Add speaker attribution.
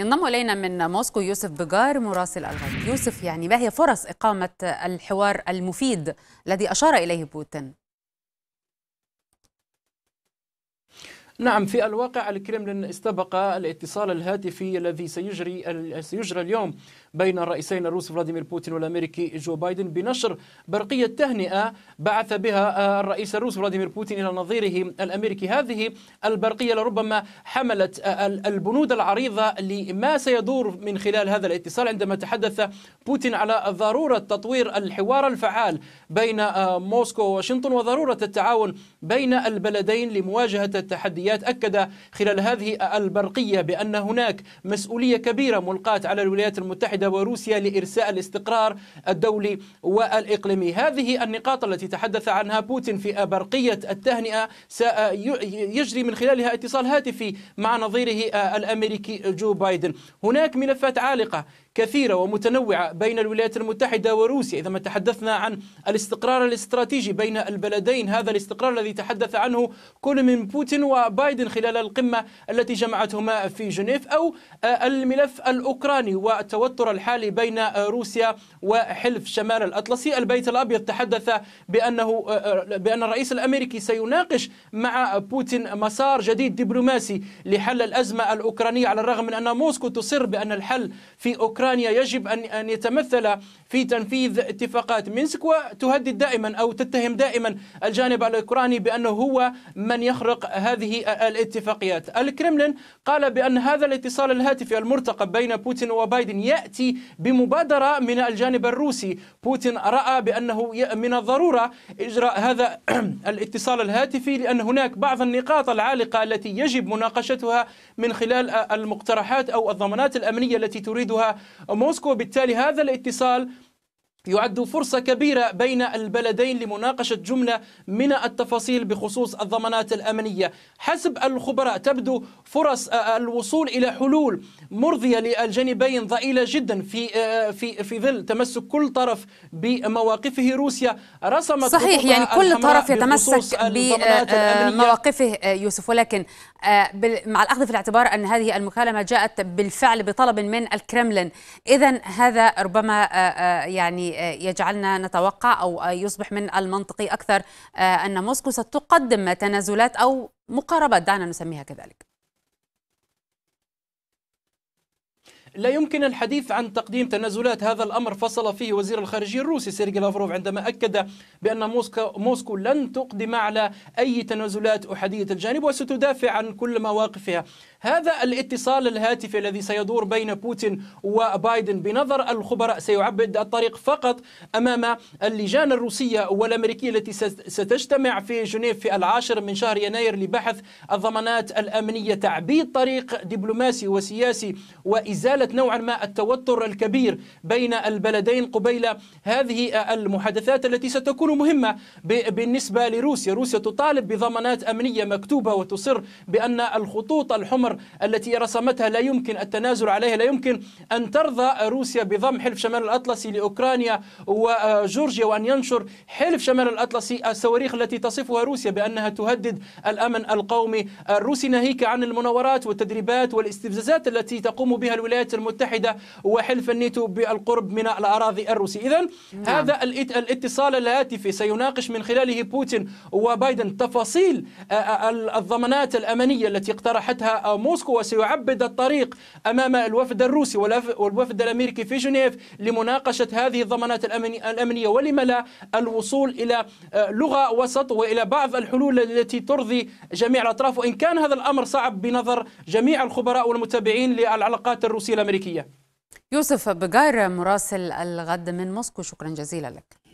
Speaker 1: ينضم الينا من موسكو يوسف بجار مراسل الغد يوسف يعني ما هي فرص اقامه الحوار المفيد الذي اشار اليه بوتين
Speaker 2: نعم في الواقع الكرملين استبق الاتصال الهاتفي الذي سيجري سيجرى اليوم بين الرئيسين الروس فلاديمير بوتين والامريكي جو بايدن بنشر برقيه تهنئه بعث بها الرئيس الروس فلاديمير بوتين الى نظيره الامريكي هذه البرقيه لربما حملت البنود العريضه لما سيدور من خلال هذا الاتصال عندما تحدث بوتين على ضروره تطوير الحوار الفعال بين موسكو وواشنطن وضروره التعاون بين البلدين لمواجهه التحديات البلديات أكد خلال هذه البرقية بأن هناك مسؤولية كبيرة ملقاة على الولايات المتحدة وروسيا لإرساء الاستقرار الدولي والإقليمي هذه النقاط التي تحدث عنها بوتين في برقية التهنئة سيجري من خلالها اتصال هاتفي مع نظيره الأمريكي جو بايدن هناك ملفات عالقة كثيرة ومتنوعة بين الولايات المتحدة وروسيا إذا ما تحدثنا عن الاستقرار الاستراتيجي بين البلدين هذا الاستقرار الذي تحدث عنه كل من بوتين وبايدن خلال القمة التي جمعتهما في جنيف أو آه، الملف الأوكراني والتوتر الحالي بين آه، روسيا وحلف شمال الأطلسي البيت الأبيض تحدث بأنه آه، بأن الرئيس الأمريكي سيناقش مع بوتين مسار جديد دبلوماسي لحل الأزمة الأوكرانية على الرغم من أن موسكو تصر بأن الحل في أوكرانيا أوكرانيا يجب أن أن يتمثل في تنفيذ اتفاقات مينسك وتهدد دائما أو تتهم دائما الجانب الأوكراني بأنه هو من يخرق هذه الاتفاقيات الكرملين قال بأن هذا الاتصال الهاتفي المرتقب بين بوتين وبايدن يأتي بمبادرة من الجانب الروسي بوتين رأى بأنه من الضرورة إجراء هذا الاتصال الهاتفي لأن هناك بعض النقاط العالقة التي يجب مناقشتها من خلال المقترحات أو الضمانات الأمنية التي تريدها موسكو بالتالي هذا الاتصال يعد فرصة كبيرة بين البلدين لمناقشة جملة من التفاصيل بخصوص الضمانات الأمنية حسب الخبراء تبدو فرص آه، آه، الوصول إلى حلول مرضية للجانبين ضئيلة جدا في آه، في في ظل تمسك كل طرف بمواقفه روسيا رسمت صحيح يعني كل طرف يتمسك بمواقفه
Speaker 1: يوسف ولكن مع الأخذ في الاعتبار أن هذه المكالمة جاءت بالفعل بطلب من الكرملين إذا هذا ربما يعني يجعلنا نتوقع أو يصبح من المنطقي أكثر آه، أن موسكو ستقدم تنازلات أو مقاربات دعنا نسميها كذلك
Speaker 2: لا يمكن الحديث عن تقديم تنازلات هذا الأمر فصل فيه وزير الخارجية الروسي سيرجي لافروف عندما أكد بأن موسكو, موسكو لن تقدم على أي تنازلات أحادية الجانب وستدافع عن كل مواقفها هذا الاتصال الهاتفي الذي سيدور بين بوتين وبايدن بنظر الخبراء سيعبد الطريق فقط أمام اللجان الروسية والأمريكية التي ستجتمع في جنيف في العاشر من شهر يناير لبحث الضمانات الأمنية تعبيد طريق دبلوماسي وسياسي وإزالة زالت نوعا ما التوتر الكبير بين البلدين قبيل هذه المحادثات التي ستكون مهمة بالنسبة لروسيا روسيا تطالب بضمانات أمنية مكتوبة وتصر بأن الخطوط الحمر التي رسمتها لا يمكن التنازل عليها لا يمكن أن ترضى روسيا بضم حلف شمال الأطلسي لأوكرانيا وجورجيا وأن ينشر حلف شمال الأطلسي الصواريخ التي تصفها روسيا بأنها تهدد الأمن القومي الروسي ناهيك عن المناورات والتدريبات والاستفزازات التي تقوم بها الولايات الولايات المتحدة وحلف الناتو بالقرب من الأراضي الروسية إذا نعم. هذا الاتصال الهاتفي سيناقش من خلاله بوتين وبايدن تفاصيل آه، آه، الضمانات الأمنية التي اقترحتها آه، موسكو وسيعبد الطريق أمام الوفد الروسي والوفد الأمريكي في جنيف لمناقشة هذه الضمانات الأمنية ولم لا الوصول إلى لغة وسط وإلى بعض الحلول التي ترضي جميع الأطراف وإن كان هذا الأمر صعب بنظر جميع الخبراء والمتابعين للعلاقات الروسية الأمريكية
Speaker 1: يوسف بجار مراسل الغد من موسكو شكرا جزيلا لك